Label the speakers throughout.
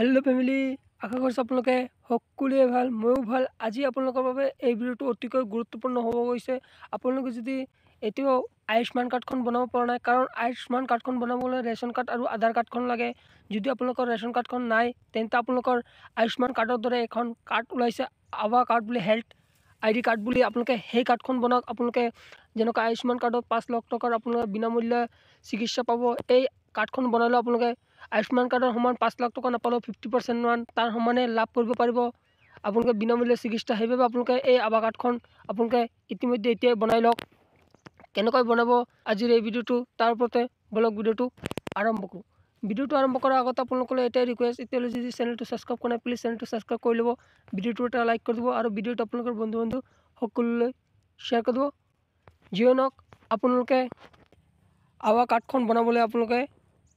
Speaker 1: hello' family আশা কৰিছোঁ আপোনালোকে সকলোৱে ভাল ময়ো ভাল আজি আপোনালোকৰ বাবে এই ভিডিঅ'টো অতিকৈ গুৰুত্বপূৰ্ণ হ'ব গৈছে আপোনালোকে যদি এতিয়াও আয়ুষ্মান কাৰ্ডখন বনাব পৰা নাই কাৰণ আয়ুষ্মান কাৰ্ডখন বনাবলৈ ৰেচন কাৰ্ড আৰু আধাৰ কাৰ্ডখন লাগে যদি আপোনালোকৰ ৰেচন কাৰ্ডখন নাই তেন্তে আপোনালোকৰ আয়ুষ্মান কাৰ্ডৰ দৰে এখন কাৰ্ড ওলাইছে আৱা কাৰ্ড বুলি হেল্থ আই ডি কাৰ্ড বুলি আপোনালোকে সেই কাৰ্ডখন বনাওক আপোনালোকে যেনেকুৱা আয়ুষ্মান কাৰ্ডত পাঁচ লাখ টকাৰ আপোনালোকে বিনামূলীয়া চিকিৎসা পাব এই কাৰ্ডখন বনালেও আপোনালোকে আয়ুষ্মান কাৰ্ডৰ সমান পাঁচ লাখ টকা নাপালেও ফিফটি পাৰ্চেণ্ট মান তাৰ সমানে লাভ কৰিব পাৰিব আপোনালোকে বিনামূলীয়া চিকিৎসা সেইবাবে আপোনালোকে এই আৱাস কাৰ্ডখন আপোনালোকে ইতিমধ্যে এতিয়াই বনাই লওক কেনেকৈ বনাব আজিৰ এই ভিডিঅ'টো তাৰ ওপৰতে ব্লগ ভিডিঅ'টো আৰম্ভ কৰোঁ ভিডিঅ'টো আৰম্ভ কৰাৰ আগতে আপোনালোকলৈ এটাই ৰিকুৱেষ্ট এতিয়ালৈ যদি চেনেলটো ছাবস্ক্ৰাইব কৰা নাই প্লিজ চেনেলটো ছাবস্ক্ৰাইব কৰি ল'ব ভিডিঅ'টো এটা লাইক কৰি দিব আৰু ভিডিঅ'টো আপোনালোকৰ বন্ধু বন্ধু সকলোলৈ শ্বেয়াৰ কৰি দিব জীৱনক আপোনালোকে আৱাস কাৰ্ডখন বনাবলৈ আপোনালোকে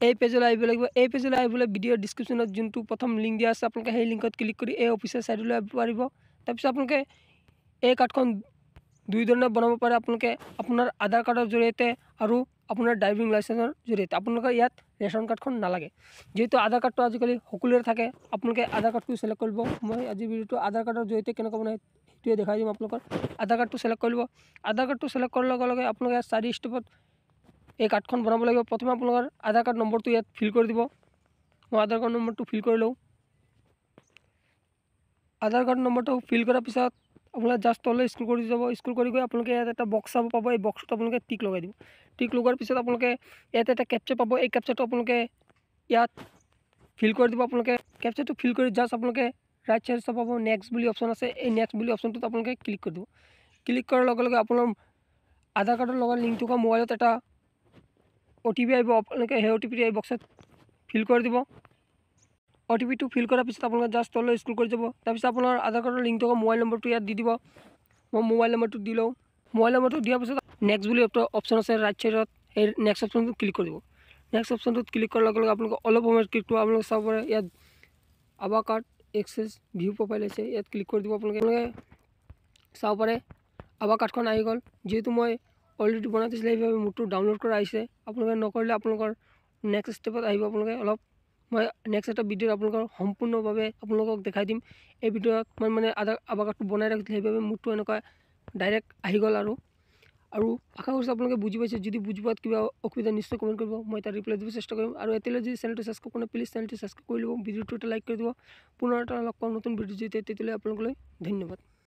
Speaker 1: এই পেজলৈ আহিব লাগিব এই পেজলৈ আহিবলৈ ভিডিঅ' ডিছক্ৰিপশ্যনত যোনটো প্ৰথম লিংক দিয়া আছে আপোনালোকে সেই লিংকত ক্লিক কৰি এই অফিচাৰ চাইডলৈ আহিব পাৰিব তাৰপিছত আপোনালোকে এই কাৰ্ডখন দুই ধৰণে বনাব পাৰে আপোনালোকে আপোনাৰ আধাৰ কাৰ্ডৰ জৰিয়তে আৰু আপোনাৰ ড্ৰাইভিং লাইচেন্সৰ জৰিয়তে আপোনালোকে ইয়াত ৰেচন কাৰ্ডখন নালাগে যিহেতু আধাৰ কাৰ্ডটো আজিকালি সকলোৰে থাকে আপোনালোকে আধাৰ কাৰ্ডটো চিলেক্ট কৰিব মই আজি ভিডিঅ'টো আধাৰ কাৰ্ডৰ জৰিয়তে কেনেকৈ বনাই সেইটোৱে দেখাই দিম আপোনালোকৰ আধাৰ কাৰ্ডটো চিলেক্ট কৰিব আধাৰ কাৰ্ডটো চিলেক্ট কৰাৰ লগে লগে আপোনালোকে চাৰি ষ্টেপত এই কাৰ্ডখন বনাব লাগিব প্ৰথমে আপোনালোকৰ আধাৰ কাৰ্ড নম্বৰটো ইয়াত ফিল কৰি দিব মই আধাৰ কাৰ্ড নম্বৰটো ফিল কৰি লওঁ আধাৰ কাৰ্ড নম্বৰটো ফিল কৰাৰ পিছত আপোনালোকে জাষ্ট তললৈ স্কুল কৰি যাব স্কুল কৰি গৈ আপোনালোকে ইয়াত এটা বক্স চাব পাব এই বক্সটো আপোনালোকে টিক লগাই দিব টিক লগোৱাৰ পিছত আপোনালোকে ইয়াত এটা কেপচাৰ পাব এই কেপচাৰটো আপোনালোকে ইয়াত ফিল কৰি দিব আপোনালোকে কেপচাৰটো ফিল কৰি জাষ্ট আপোনালোকে ৰাইট চাইড চাব পাব নেক্সট বুলি অপশ্যন আছে এই নেক্সট বুলি অপশ্যনটোত আপোনালোকে ক্লিক কৰি দিব ক্লিক কৰাৰ লগে লগে আপোনাৰ আধাৰ কাৰ্ডৰ লগত লিংক থকা মোবাইলত এটা অ টি পি আহিব আপোনালোকে সেই অ টি পিটো এই বক্সত ফিল কৰি দিব অ টি পিটো ফিল কৰাৰ পিছত আপোনালোকে জাষ্ট তললৈ স্কুল কৰি যাব তাৰপিছত আপোনাৰ আধাৰ কাৰ্ডৰ লিংক থকা মোবাইল নম্বৰটো ইয়াত দি দিব মই মোবাইল নম্বৰটো দি লওঁ মোবাইল নম্বৰটো দিয়াৰ পিছত নেক্সট বুলি অপশ্যন আছে ৰাইট ছাইডত সেই নেক্সট অপশ্যনটোত ক্লিক কৰি দিব নেক্সট অপশ্যনটোত ক্লিক কৰাৰ লগে লগে আপোনালোকে অলপ সময়ত ক্লিক কৰিব আপোনালোকে চাব পাৰে ইয়াত আভাৰ কাৰ্ড এক্সেছ ভিউ প্ৰফাইল আছে ইয়াত ক্লিক কৰি দিব আপোনালোকে আপোনালোকে চাব পাৰে আভাৰ কাৰ্ডখন আহি গ'ল যিহেতু মই অলৰেডি বনাই থৈছিলে সেইবাবে মোৰটো ডাউনলোড কৰা আহিছে আপোনালোকে নকৰিলে আপোনালোকৰ নেক্সট ষ্টেপত আহিব আপোনালোকে অলপ মই নেক্সট এটা ভিডিঅ'ত আপোনালোকৰ সম্পূৰ্ণভাৱে আপোনালোকক দেখাই দিম এই ভিডিঅ'ত মই মানে আধাৰ আভাৰ কাৰ্ডটো বনাই ৰাখিছিলোঁ সেইবাবে মোৰটো এনেকুৱা ডাইৰেক্ট আহি গ'ল আৰু আৰু আশা কৰিছোঁ আপোনালোকে বুজি পাইছে যদি বুজি পোৱাত কিবা অসুবিধা নিশ্চয় কমেণ্ট কৰিব মই তাৰ ৰিপ্লাই দিব চেষ্টা কৰিম আৰু এতিয়ালৈ যদি চেনেলটো ছাবস্ক্ৰাইব কৰা প্লিজ চেনেলটো ছাবস্ক্ৰাইব কৰি ল'ব ভিডিঅ'টো এটা লাইক কৰি দিব পুনৰ এটা লগ পাওঁ নতুন ভিডিঅ' যেতিয়া তেতিয়ালৈ আপোনালোকলৈ ধন্যবাদ